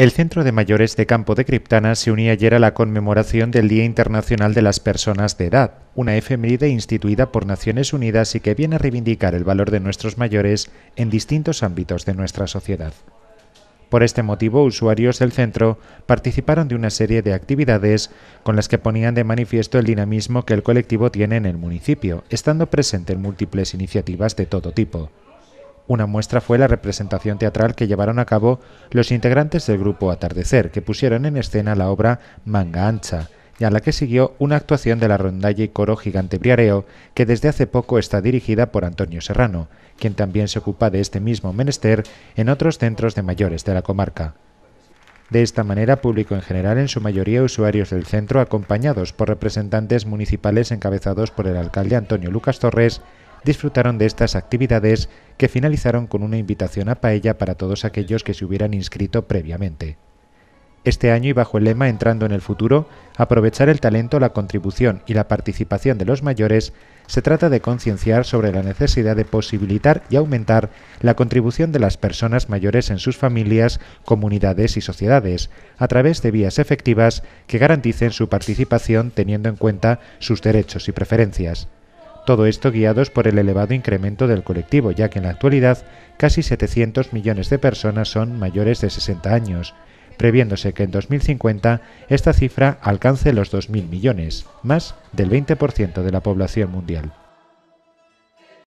El Centro de Mayores de Campo de Criptana se unía ayer a la conmemoración del Día Internacional de las Personas de Edad, una efeméride instituida por Naciones Unidas y que viene a reivindicar el valor de nuestros mayores en distintos ámbitos de nuestra sociedad. Por este motivo, usuarios del centro participaron de una serie de actividades con las que ponían de manifiesto el dinamismo que el colectivo tiene en el municipio, estando presente en múltiples iniciativas de todo tipo. Una muestra fue la representación teatral que llevaron a cabo los integrantes del grupo Atardecer, que pusieron en escena la obra Manga Ancha, y a la que siguió una actuación de la rondalla y coro Gigante Briareo, que desde hace poco está dirigida por Antonio Serrano, quien también se ocupa de este mismo menester en otros centros de mayores de la comarca. De esta manera, público en general, en su mayoría usuarios del centro, acompañados por representantes municipales encabezados por el alcalde Antonio Lucas Torres disfrutaron de estas actividades que finalizaron con una invitación a paella para todos aquellos que se hubieran inscrito previamente. Este año y bajo el lema Entrando en el futuro, aprovechar el talento, la contribución y la participación de los mayores, se trata de concienciar sobre la necesidad de posibilitar y aumentar la contribución de las personas mayores en sus familias, comunidades y sociedades, a través de vías efectivas que garanticen su participación teniendo en cuenta sus derechos y preferencias. Todo esto guiados por el elevado incremento del colectivo, ya que en la actualidad casi 700 millones de personas son mayores de 60 años, previéndose que en 2050 esta cifra alcance los 2.000 millones, más del 20% de la población mundial.